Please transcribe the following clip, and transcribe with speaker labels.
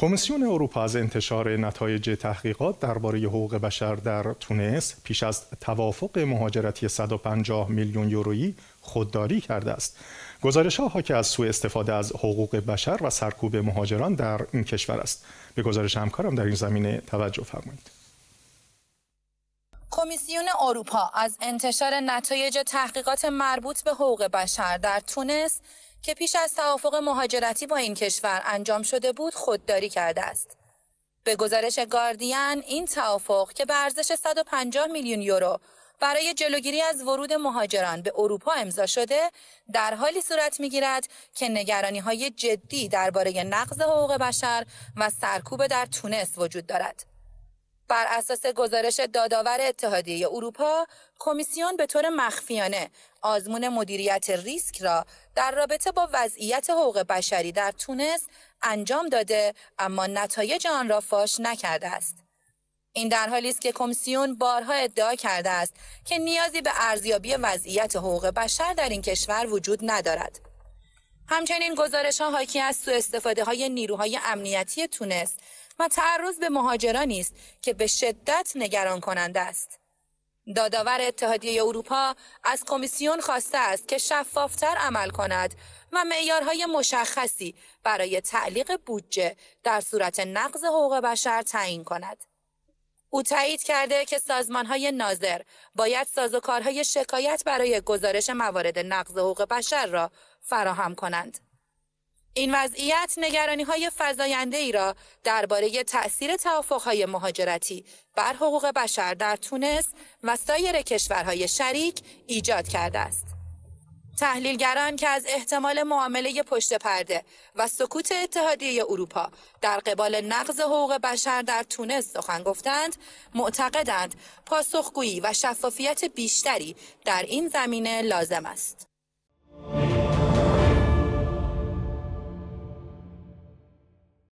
Speaker 1: کمیسیون اروپا از انتشار نتایج تحقیقات درباره حقوق بشر در تونس پیش از توافق مهاجرتی 150 میلیون یورویی خودداری کرده است. گزارش ها که از سوء استفاده از حقوق بشر و سرکوب مهاجران در این کشور است. به گزارش همکارم در این زمینه توجه فرمایید.
Speaker 2: کمیسیون اروپا از انتشار نتایج تحقیقات مربوط به حقوق بشر در تونس که پیش از توافق مهاجرتی با این کشور انجام شده بود خودداری کرده است. به گزارش گاردین این توافق که به ارزش 150 میلیون یورو برای جلوگیری از ورود مهاجران به اروپا امضا شده در حالی صورت میگیرد که نگرانی های جدی درباره نقض حقوق بشر و سرکوب در تونس وجود دارد. بر اساس گزارش دادآور اتحادیه اروپا کمیسیون به طور مخفیانه آزمون مدیریت ریسک را در رابطه با وضعیت حقوق بشری در تونس انجام داده اما نتایج آن را فاش نکرده است این در حالی است که کمیسیون بارها ادعا کرده است که نیازی به ارزیابی وضعیت حقوق بشر در این کشور وجود ندارد همچنین گزارش ها حاکی از سوء استفاده های نیروهای امنیتی تونس و تعرض به مهاجرانی است که به شدت نگران کننده است. داداور اتحادیه اروپا از کمیسیون خواسته است که شفافتر عمل کند و معیارهای مشخصی برای تعلیق بودجه در صورت نقض حقوق بشر تعیین کند. او تایید کرده که سازمانهای ناظر باید سازوکارهای شکایت برای گزارش موارد نقض حقوق بشر را فراهم کنند. این وضعیت نگرانی های فضاینده ای را درباره تأثیر توافق های مهاجرتی بر حقوق بشر در تونس و سایر کشورهای شریک ایجاد کرده است. تحلیلگران که از احتمال معامله پشت پرده و سکوت اتحادیه اروپا در قبال نقض حقوق بشر در تونس سخن گفتند، معتقدند پاسخگویی و شفافیت بیشتری در این زمینه لازم است.